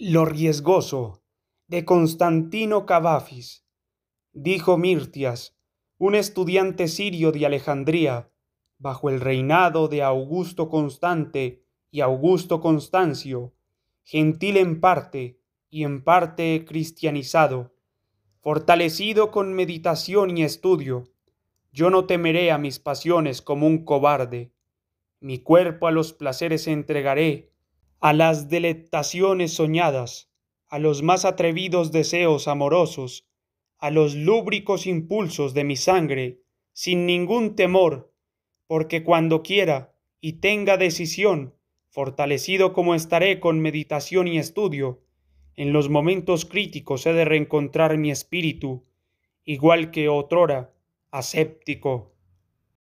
Lo riesgoso de Constantino Cavafis, dijo Mirtias, un estudiante sirio de Alejandría, bajo el reinado de Augusto Constante y Augusto Constancio, gentil en parte y en parte cristianizado, fortalecido con meditación y estudio. Yo no temeré a mis pasiones como un cobarde. Mi cuerpo a los placeres entregaré a las delectaciones soñadas, a los más atrevidos deseos amorosos, a los lúbricos impulsos de mi sangre, sin ningún temor, porque cuando quiera y tenga decisión, fortalecido como estaré con meditación y estudio, en los momentos críticos he de reencontrar mi espíritu, igual que otrora, aséptico,